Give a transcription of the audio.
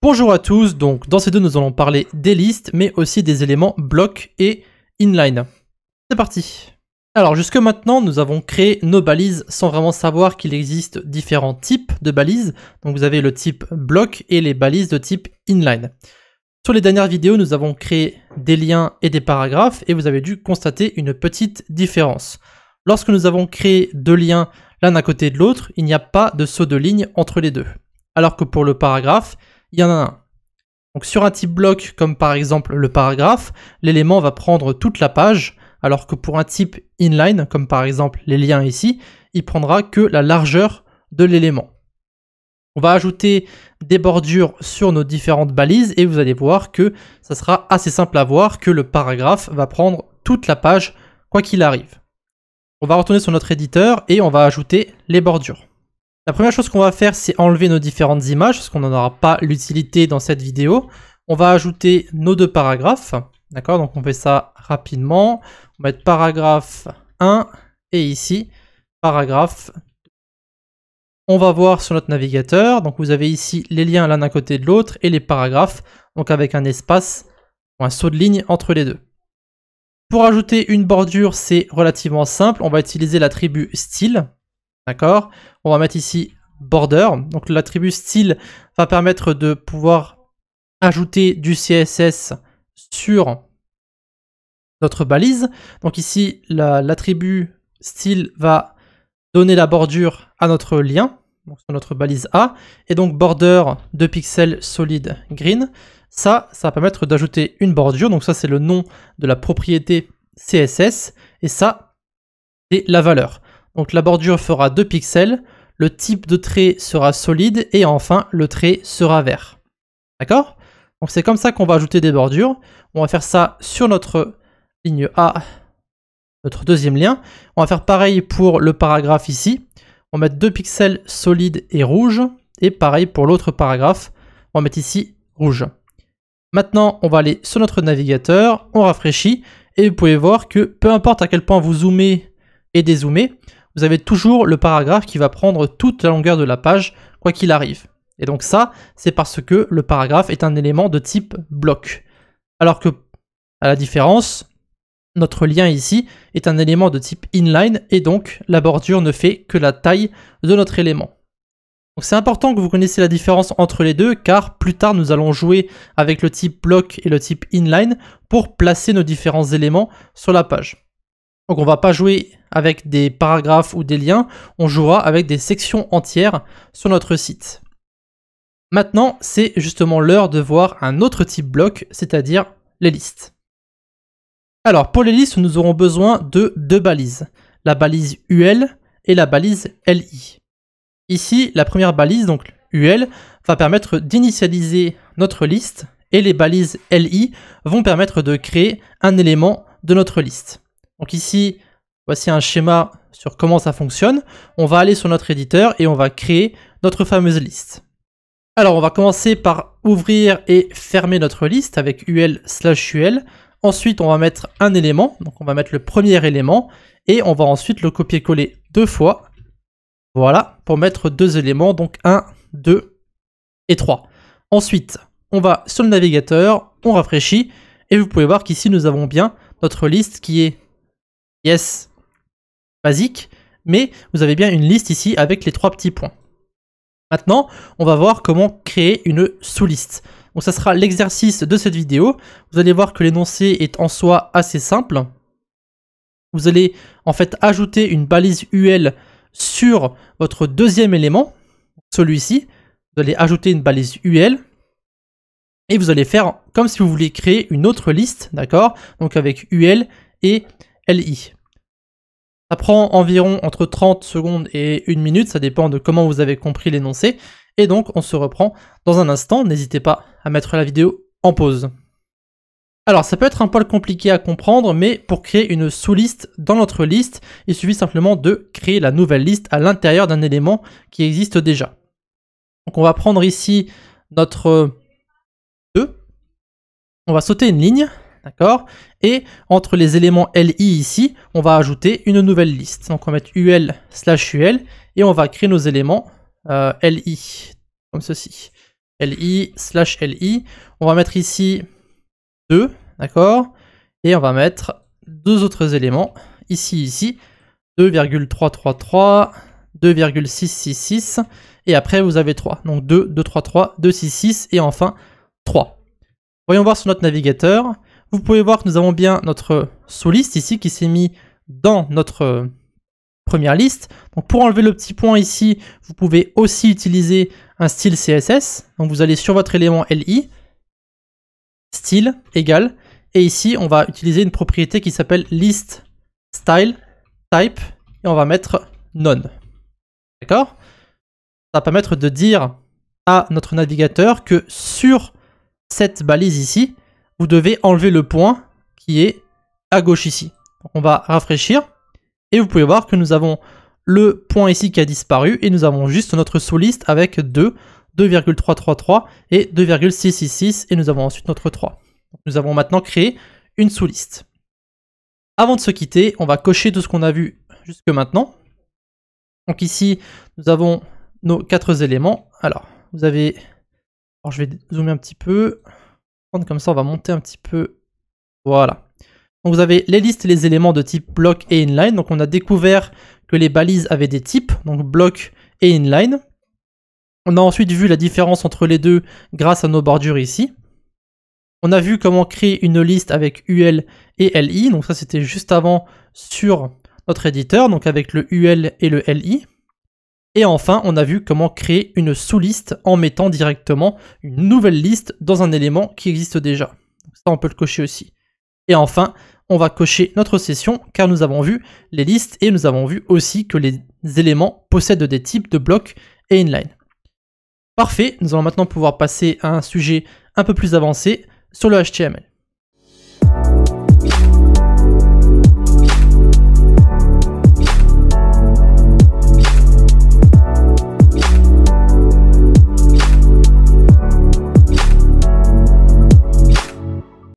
Bonjour à tous, donc dans ces deux nous allons parler des listes mais aussi des éléments bloc et inline. C'est parti Alors jusque maintenant nous avons créé nos balises sans vraiment savoir qu'il existe différents types de balises. Donc vous avez le type bloc et les balises de type inline. Sur les dernières vidéos nous avons créé des liens et des paragraphes et vous avez dû constater une petite différence. Lorsque nous avons créé deux liens l'un à côté de l'autre, il n'y a pas de saut de ligne entre les deux. Alors que pour le paragraphe, il y en a un. Donc sur un type bloc comme par exemple le paragraphe, l'élément va prendre toute la page, alors que pour un type inline, comme par exemple les liens ici, il prendra que la largeur de l'élément. On va ajouter des bordures sur nos différentes balises et vous allez voir que ça sera assez simple à voir que le paragraphe va prendre toute la page quoi qu'il arrive. On va retourner sur notre éditeur et on va ajouter les bordures. La première chose qu'on va faire, c'est enlever nos différentes images, parce qu'on n'en aura pas l'utilité dans cette vidéo. On va ajouter nos deux paragraphes. D'accord Donc on fait ça rapidement. On va mettre paragraphe 1 et ici, paragraphe On va voir sur notre navigateur. Donc vous avez ici les liens l'un à côté de l'autre et les paragraphes, donc avec un espace ou un saut de ligne entre les deux. Pour ajouter une bordure, c'est relativement simple. On va utiliser l'attribut style D'accord On va mettre ici border. Donc l'attribut style va permettre de pouvoir ajouter du CSS sur notre balise. Donc ici, l'attribut style va donner la bordure à notre lien, donc sur notre balise A, et donc border de pixels solide green. Ça, ça va permettre d'ajouter une bordure, donc ça c'est le nom de la propriété CSS, et ça, c'est la valeur. Donc la bordure fera 2 pixels, le type de trait sera solide et enfin le trait sera vert. D'accord Donc c'est comme ça qu'on va ajouter des bordures. On va faire ça sur notre ligne A, notre deuxième lien. On va faire pareil pour le paragraphe ici. On va mettre 2 pixels solides et rouge. Et pareil pour l'autre paragraphe. On va mettre ici rouge. Maintenant, on va aller sur notre navigateur, on rafraîchit, et vous pouvez voir que peu importe à quel point vous zoomez et dézoomez, vous avez toujours le paragraphe qui va prendre toute la longueur de la page, quoi qu'il arrive. Et donc ça, c'est parce que le paragraphe est un élément de type bloc. Alors que, à la différence, notre lien ici est un élément de type inline et donc la bordure ne fait que la taille de notre élément. Donc c'est important que vous connaissiez la différence entre les deux car plus tard nous allons jouer avec le type bloc et le type inline pour placer nos différents éléments sur la page. Donc on ne va pas jouer avec des paragraphes ou des liens, on jouera avec des sections entières sur notre site. Maintenant, c'est justement l'heure de voir un autre type bloc, c'est-à-dire les listes. Alors pour les listes, nous aurons besoin de deux balises, la balise UL et la balise LI. Ici, la première balise, donc UL, va permettre d'initialiser notre liste et les balises LI vont permettre de créer un élément de notre liste. Donc ici, voici un schéma sur comment ça fonctionne. On va aller sur notre éditeur et on va créer notre fameuse liste. Alors on va commencer par ouvrir et fermer notre liste avec ul slash ul. Ensuite on va mettre un élément, donc on va mettre le premier élément et on va ensuite le copier-coller deux fois. Voilà, pour mettre deux éléments, donc 1, 2 et 3. Ensuite, on va sur le navigateur, on rafraîchit et vous pouvez voir qu'ici nous avons bien notre liste qui est basique, mais vous avez bien une liste ici avec les trois petits points. Maintenant, on va voir comment créer une sous-liste. Donc ça sera l'exercice de cette vidéo. Vous allez voir que l'énoncé est en soi assez simple. Vous allez en fait ajouter une balise UL sur votre deuxième élément, celui-ci. Vous allez ajouter une balise UL et vous allez faire comme si vous voulez créer une autre liste, d'accord Donc avec UL et LI. Ça prend environ entre 30 secondes et 1 minute, ça dépend de comment vous avez compris l'énoncé. Et donc on se reprend dans un instant, n'hésitez pas à mettre la vidéo en pause. Alors ça peut être un poil compliqué à comprendre, mais pour créer une sous-liste dans notre liste, il suffit simplement de créer la nouvelle liste à l'intérieur d'un élément qui existe déjà. Donc on va prendre ici notre 2, on va sauter une ligne, D'accord Et entre les éléments LI ici, on va ajouter une nouvelle liste. Donc on va mettre UL slash UL et on va créer nos éléments euh, LI, comme ceci. LI slash LI. On va mettre ici 2, d'accord Et on va mettre deux autres éléments, ici, ici, 2,333, 2,666, et après vous avez 3. Donc 2, 233, 266, et enfin 3. Voyons voir sur notre navigateur. Vous pouvez voir que nous avons bien notre sous-liste ici qui s'est mis dans notre euh, première liste. pour enlever le petit point ici, vous pouvez aussi utiliser un style CSS. Donc vous allez sur votre élément LI, style égal, et ici on va utiliser une propriété qui s'appelle list style type, et on va mettre none. D'accord Ça va permettre de dire à notre navigateur que sur cette balise ici, vous devez enlever le point qui est à gauche ici. on va rafraîchir et vous pouvez voir que nous avons le point ici qui a disparu et nous avons juste notre sous-liste avec 2, 2,333 et 2,666 et nous avons ensuite notre 3. nous avons maintenant créé une sous-liste. Avant de se quitter, on va cocher tout ce qu'on a vu jusque maintenant. Donc ici, nous avons nos quatre éléments. Alors, vous avez... Alors, je vais zoomer un petit peu. Comme ça, on va monter un petit peu. Voilà. Donc vous avez les listes et les éléments de type bloc et inline. Donc on a découvert que les balises avaient des types, donc bloc et inline. On a ensuite vu la différence entre les deux grâce à nos bordures ici. On a vu comment créer une liste avec UL et LI. Donc ça c'était juste avant sur notre éditeur, donc avec le UL et le LI. Et enfin, on a vu comment créer une sous-liste en mettant directement une nouvelle liste dans un élément qui existe déjà. ça, on peut le cocher aussi. Et enfin, on va cocher notre session car nous avons vu les listes et nous avons vu aussi que les éléments possèdent des types de blocs et inline. Parfait, nous allons maintenant pouvoir passer à un sujet un peu plus avancé sur le HTML.